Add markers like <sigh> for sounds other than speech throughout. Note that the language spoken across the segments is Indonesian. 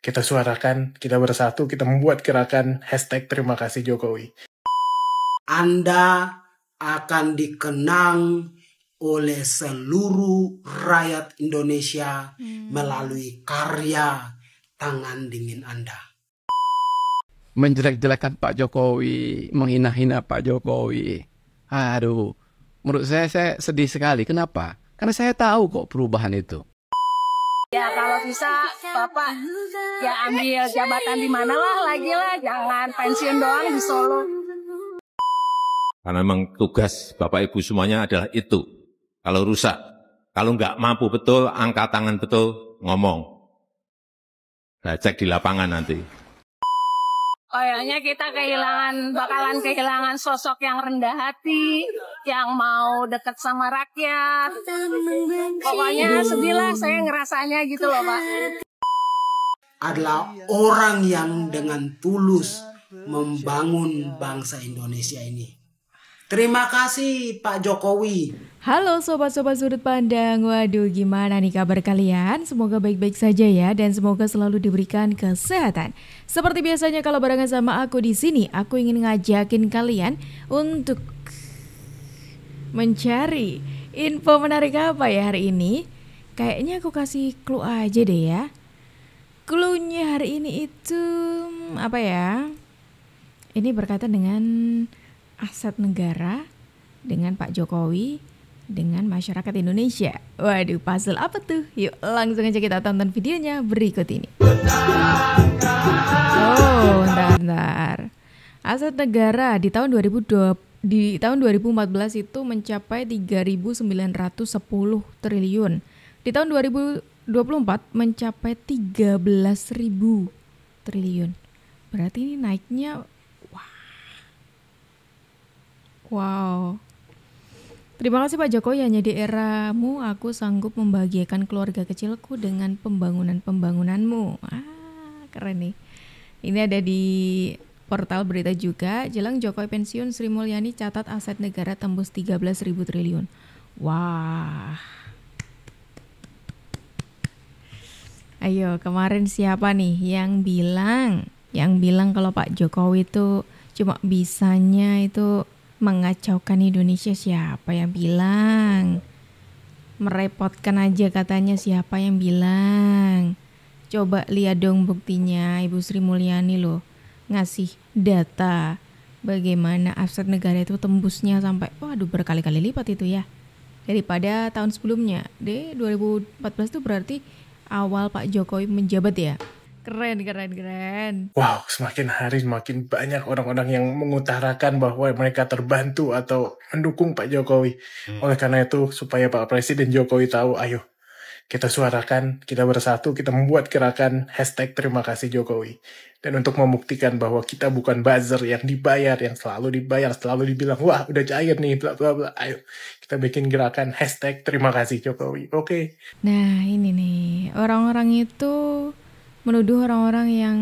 Kita suarakan, kita bersatu, kita membuat gerakan hashtag terima kasih Jokowi. Anda akan dikenang oleh seluruh rakyat Indonesia hmm. melalui karya tangan dingin Anda. Menjelek-jelekan Pak Jokowi, menghina-hina Pak Jokowi. Aduh, menurut saya saya sedih sekali. Kenapa? Karena saya tahu kok perubahan itu. Ya kalau bisa Bapak ya ambil jabatan di mana lah lagi lah, jangan pensiun doang di Solo. Karena memang tugas Bapak Ibu semuanya adalah itu. Kalau rusak, kalau nggak mampu betul, angkat tangan betul, ngomong. Saya cek di lapangan nanti. Oh, kayaknya kita kehilangan bakalan kehilangan sosok yang rendah hati, yang mau dekat sama rakyat. Pokoknya sedih lah saya ngerasanya gitu loh Pak. Adalah orang yang dengan tulus membangun bangsa Indonesia ini. Terima kasih Pak Jokowi. Halo sobat-sobat sudut pandang. Waduh, gimana nih kabar kalian? Semoga baik-baik saja ya dan semoga selalu diberikan kesehatan. Seperti biasanya kalau barengan sama aku di sini, aku ingin ngajakin kalian untuk mencari info menarik apa ya hari ini. Kayaknya aku kasih clue aja deh ya. clue hari ini itu apa ya? Ini berkaitan dengan aset negara dengan Pak Jokowi dengan masyarakat Indonesia. Waduh, puzzle apa tuh? Yuk langsung aja kita tonton videonya berikut ini. Oh, bentar, bentar. Aset negara di tahun 2020 di tahun 2014 itu mencapai 3.910 triliun. Di tahun 2024 mencapai 13.000 triliun. Berarti ini naiknya Wow. Terima kasih Pak Jokowi, hanya di eramu aku sanggup membahagiakan keluarga kecilku dengan pembangunan-pembangunanmu. Ah, keren nih. Ini ada di portal berita juga, jelang Jokowi pensiun Sri Mulyani catat aset negara tembus 13.000 triliun. Wah. Ayo, kemarin siapa nih yang bilang yang bilang kalau Pak Jokowi itu cuma bisanya itu Mengacaukan Indonesia siapa yang bilang? Merepotkan aja katanya siapa yang bilang? Coba lihat dong buktinya Ibu Sri Mulyani loh ngasih data bagaimana aset negara itu tembusnya sampai waduh berkali-kali lipat itu ya daripada tahun sebelumnya. empat 2014 itu berarti awal Pak Jokowi menjabat ya. Keren, keren, keren. Wow, semakin hari semakin banyak orang-orang yang mengutarakan bahwa mereka terbantu atau mendukung Pak Jokowi. Hmm. Oleh karena itu, supaya Pak Presiden Jokowi tahu, ayo kita suarakan, kita bersatu, kita membuat gerakan hashtag terima kasih Jokowi. Dan untuk membuktikan bahwa kita bukan buzzer yang dibayar, yang selalu dibayar, selalu dibilang, wah udah cair nih, bla bla bla. Ayo, kita bikin gerakan hashtag terima kasih Jokowi. Oke. Okay. Nah, ini nih, orang-orang itu menuduh orang-orang yang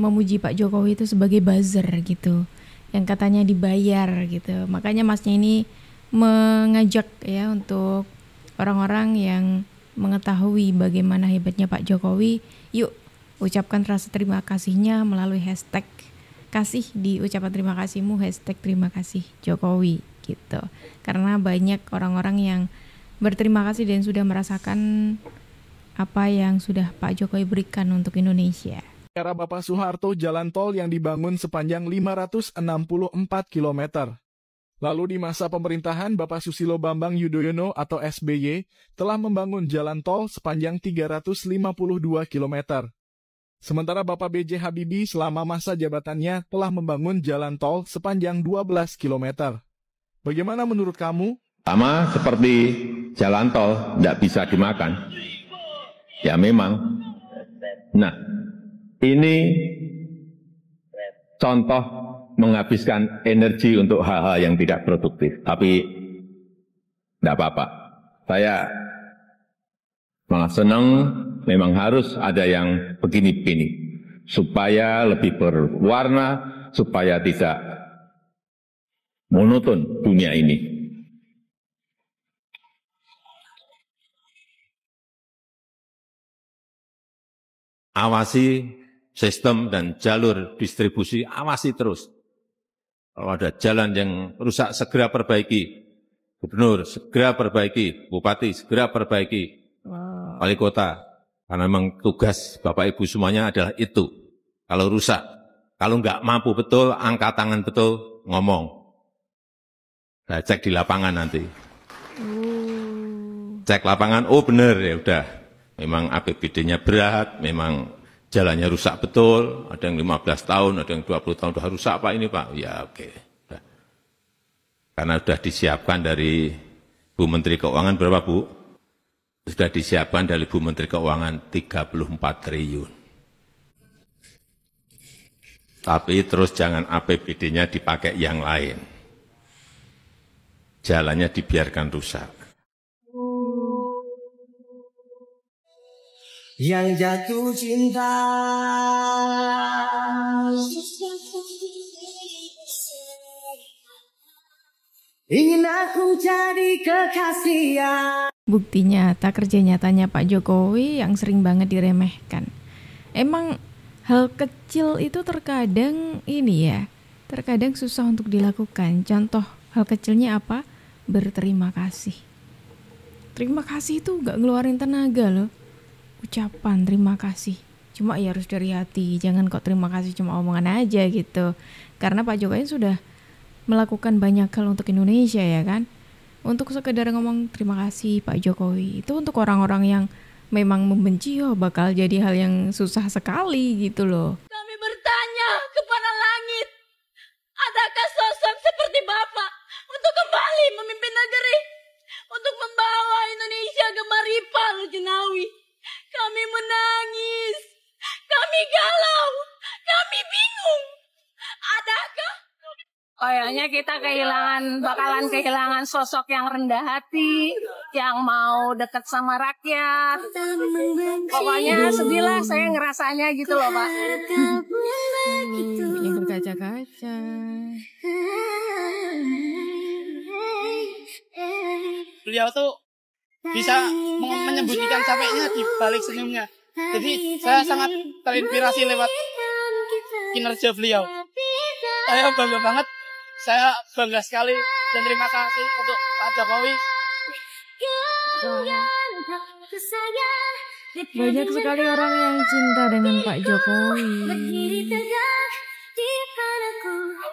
memuji Pak Jokowi itu sebagai buzzer gitu yang katanya dibayar gitu makanya masnya ini mengajak ya untuk orang-orang yang mengetahui bagaimana hebatnya Pak Jokowi yuk ucapkan rasa terima kasihnya melalui hashtag kasih di ucapan terima kasihmu hashtag terima kasih Jokowi gitu karena banyak orang-orang yang berterima kasih dan sudah merasakan apa yang sudah Pak Jokowi berikan untuk Indonesia. Era Bapak Soeharto jalan tol yang dibangun sepanjang 564 km. Lalu di masa pemerintahan Bapak Susilo Bambang Yudhoyono atau SBY telah membangun jalan tol sepanjang 352 km. Sementara Bapak BJ Habibie selama masa jabatannya telah membangun jalan tol sepanjang 12 km. Bagaimana menurut kamu? Sama seperti jalan tol, tidak bisa dimakan. Ya memang. Nah, ini contoh menghabiskan energi untuk hal-hal yang tidak produktif. Tapi tidak apa-apa. Saya malah senang memang harus ada yang begini-begini. Supaya lebih berwarna, supaya tidak monoton dunia ini. awasi sistem dan jalur distribusi, awasi terus. Kalau ada jalan yang rusak, segera perbaiki. Gubernur, segera perbaiki. Bupati, segera perbaiki. Wali kota, karena memang tugas Bapak Ibu semuanya adalah itu. Kalau rusak, kalau enggak mampu betul, angkat tangan betul, ngomong. Saya cek di lapangan nanti. Uh. Cek lapangan, oh benar ya udah memang APBD-nya berat, memang jalannya rusak betul, ada yang 15 tahun, ada yang 20 tahun, sudah rusak Pak ini Pak. Ya oke. Okay. Karena sudah disiapkan dari Bu Menteri Keuangan berapa Bu? Sudah disiapkan dari Bu Menteri Keuangan 34 triliun. Tapi terus jangan APBD-nya dipakai yang lain. Jalannya dibiarkan rusak. yang jatuh cinta. Ingin aku jadi kekasih Bukti nyata kerja nyatanya Pak Jokowi yang sering banget diremehkan. Emang hal kecil itu terkadang ini ya, terkadang susah untuk dilakukan. Contoh hal kecilnya apa? Berterima kasih. Terima kasih itu gak ngeluarin tenaga loh ucapan terima kasih cuma ya harus dari hati jangan kok terima kasih cuma omongan aja gitu karena Pak Jokowi sudah melakukan banyak hal untuk Indonesia ya kan untuk sekedar ngomong terima kasih Pak Jokowi itu untuk orang-orang yang memang membenci oh bakal jadi hal yang susah sekali gitu loh kami bertanya kepada langit adakah sosok seperti Bapak untuk kembali memimpin negeri untuk membawa Indonesia gemar ipal jenawi kami menangis. Kami galau. Kami bingung. Adakah? Kayaknya kita kehilangan, bakalan kehilangan sosok yang rendah hati, yang mau dekat sama rakyat. Pokoknya sedih lah, saya ngerasanya gitu loh Pak. Hmm, ini berkaca-kaca. Beliau tuh bisa menyembunyikan capeknya di balik senyumnya. Jadi saya sangat terinspirasi lewat kinerja beliau. Saya bangga banget, saya bangga sekali dan terima kasih untuk Pak Jokowi. Banyak sekali orang yang cinta dengan Pak Jokowi.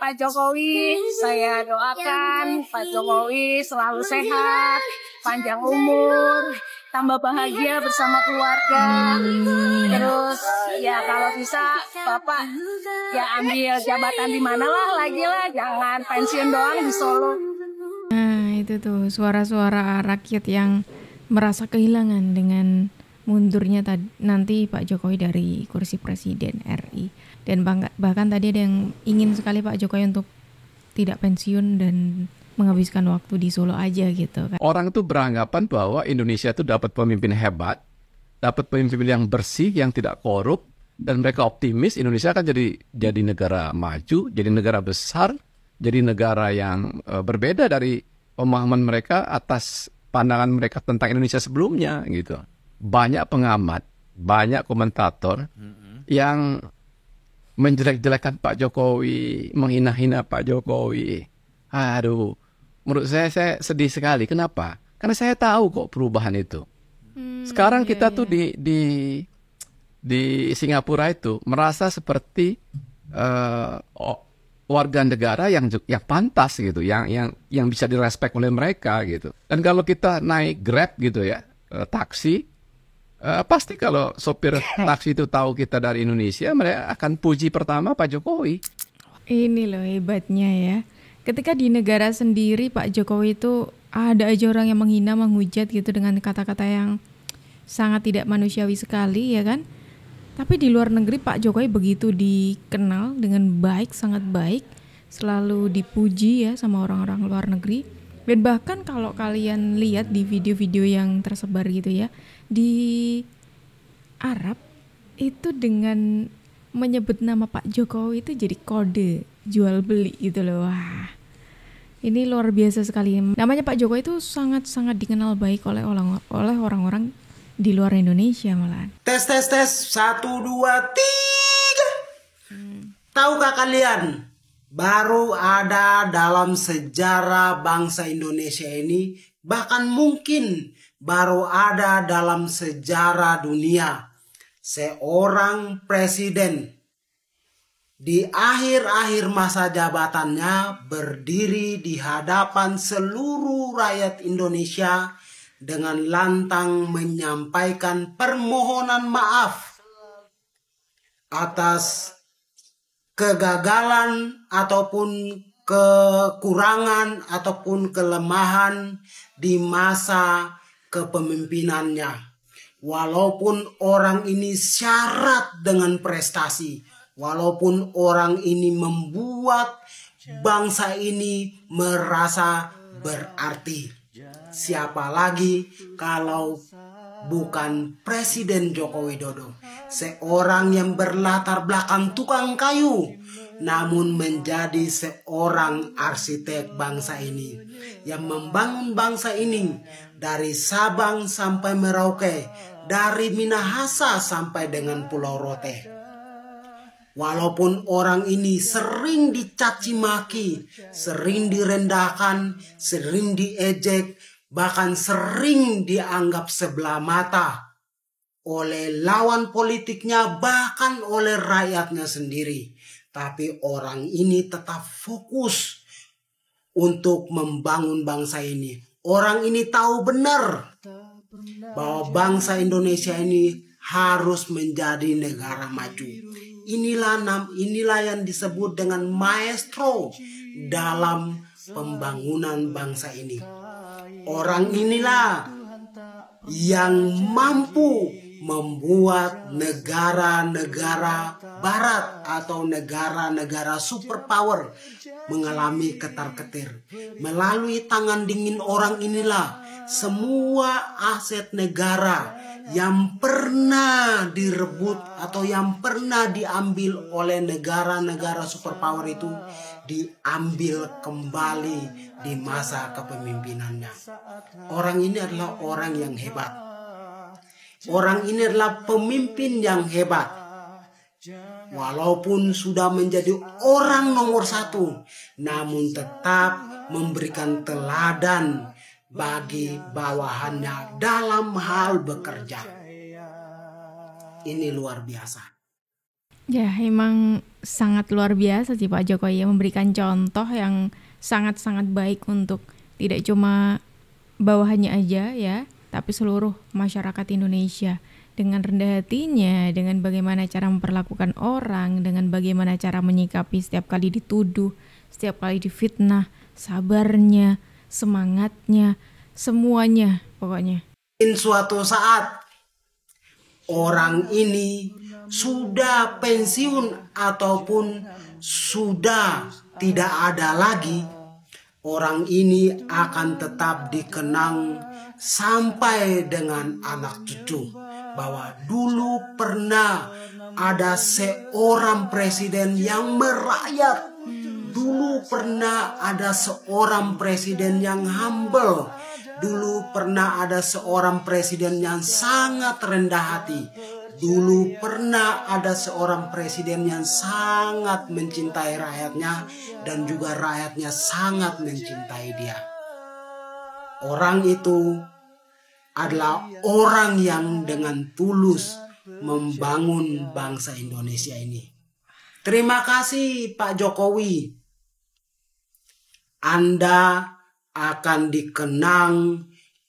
Pak Jokowi, saya doakan Pak Jokowi selalu sehat, panjang umur, tambah bahagia bersama keluarga. Terus ya kalau bisa Bapak ya ambil jabatan di mana lah lagi lah, jangan pensiun doang di Solo. Nah, itu tuh suara-suara rakyat yang merasa kehilangan dengan mundurnya tadi, nanti Pak Jokowi dari kursi presiden RI dan bahkan tadi ada yang ingin sekali Pak Jokowi untuk tidak pensiun dan menghabiskan waktu di Solo aja gitu kan. Orang itu beranggapan bahwa Indonesia itu dapat pemimpin hebat, dapat pemimpin yang bersih, yang tidak korup, dan mereka optimis Indonesia akan jadi jadi negara maju, jadi negara besar, jadi negara yang uh, berbeda dari pemahaman mereka atas pandangan mereka tentang Indonesia sebelumnya gitu. Banyak pengamat, banyak komentator mm -hmm. yang menjelek-jelekan Pak Jokowi, menghina-hina Pak Jokowi. Aduh, menurut saya saya sedih sekali. Kenapa? Karena saya tahu kok perubahan itu. Hmm, Sekarang iya, kita tuh iya. di di di Singapura itu merasa seperti uh, warga negara yang yang pantas gitu, yang yang yang bisa direspek oleh mereka gitu. Dan kalau kita naik Grab gitu ya, uh, taksi Uh, pasti kalau sopir <laughs> taksi itu tahu kita dari Indonesia, mereka akan puji pertama Pak Jokowi. Ini loh hebatnya ya. Ketika di negara sendiri Pak Jokowi itu ada aja orang yang menghina, menghujat gitu dengan kata-kata yang sangat tidak manusiawi sekali ya kan. Tapi di luar negeri Pak Jokowi begitu dikenal dengan baik, sangat baik, selalu dipuji ya sama orang-orang luar negeri. Dan bahkan kalau kalian lihat di video-video yang tersebar gitu ya, di Arab itu dengan menyebut nama Pak Jokowi itu jadi kode jual beli gitu loh. Wah. Ini luar biasa sekali. Namanya Pak Jokowi itu sangat-sangat dikenal baik oleh orang oleh orang-orang di luar Indonesia malahan. Tes tes tes satu dua tiga. tahu hmm. Tahukah kalian baru ada dalam sejarah bangsa Indonesia ini bahkan mungkin baru ada dalam sejarah dunia. Seorang presiden di akhir-akhir masa jabatannya berdiri di hadapan seluruh rakyat Indonesia dengan lantang menyampaikan permohonan maaf atas kegagalan ataupun kekurangan ataupun kelemahan di masa kepemimpinannya. Walaupun orang ini syarat dengan prestasi, walaupun orang ini membuat bangsa ini merasa berarti. Siapa lagi kalau bukan Presiden Joko Widodo, seorang yang berlatar belakang tukang kayu, namun menjadi seorang arsitek bangsa ini yang membangun bangsa ini dari Sabang sampai Merauke, dari Minahasa sampai dengan Pulau Rote. Walaupun orang ini sering dicaci maki, sering direndahkan, sering diejek, bahkan sering dianggap sebelah mata oleh lawan politiknya bahkan oleh rakyatnya sendiri tapi orang ini tetap fokus untuk membangun bangsa ini. Orang ini tahu benar bahwa bangsa Indonesia ini harus menjadi negara maju. Inilah inilah yang disebut dengan maestro dalam pembangunan bangsa ini. Orang inilah yang mampu membuat negara-negara barat atau negara-negara superpower mengalami ketar-ketir. Melalui tangan dingin orang inilah semua aset negara yang pernah direbut atau yang pernah diambil oleh negara-negara superpower itu diambil kembali di masa kepemimpinannya. Orang ini adalah orang yang hebat Orang ini adalah pemimpin yang hebat. Walaupun sudah menjadi orang nomor satu, namun tetap memberikan teladan bagi bawahannya dalam hal bekerja. Ini luar biasa. Ya, emang sangat luar biasa sih Pak Jokowi ya, memberikan contoh yang sangat-sangat baik untuk tidak cuma bawahannya aja ya, tapi seluruh masyarakat Indonesia dengan rendah hatinya, dengan bagaimana cara memperlakukan orang, dengan bagaimana cara menyikapi setiap kali dituduh, setiap kali difitnah, sabarnya, semangatnya, semuanya pokoknya. In suatu saat orang ini sudah pensiun ataupun sudah tidak ada lagi orang ini akan tetap dikenang sampai dengan anak cucu bahwa dulu pernah ada seorang presiden yang merakyat dulu pernah ada seorang presiden yang humble dulu pernah ada seorang presiden yang sangat rendah hati Dulu pernah ada seorang presiden yang sangat mencintai rakyatnya dan juga rakyatnya sangat mencintai dia. Orang itu adalah orang yang dengan tulus membangun bangsa Indonesia ini. Terima kasih Pak Jokowi. Anda akan dikenang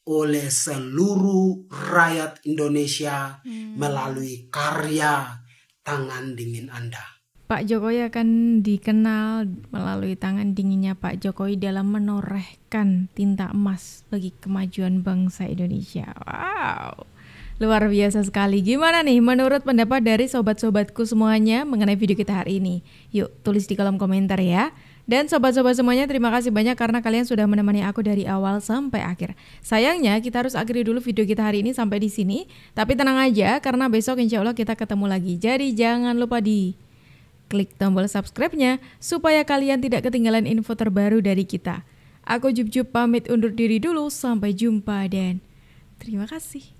oleh seluruh rakyat Indonesia hmm. melalui karya tangan dingin Anda. Pak Jokowi akan dikenal melalui tangan dinginnya Pak Jokowi dalam menorehkan tinta emas bagi kemajuan bangsa Indonesia. Wow. Luar biasa sekali. Gimana nih menurut pendapat dari sobat-sobatku semuanya mengenai video kita hari ini? Yuk tulis di kolom komentar ya. Dan sobat-sobat semuanya terima kasih banyak karena kalian sudah menemani aku dari awal sampai akhir. Sayangnya kita harus akhiri dulu video kita hari ini sampai di sini. Tapi tenang aja karena besok insya Allah kita ketemu lagi. Jadi jangan lupa di klik tombol subscribe-nya supaya kalian tidak ketinggalan info terbaru dari kita. Aku Jub Jub pamit undur diri dulu sampai jumpa dan terima kasih.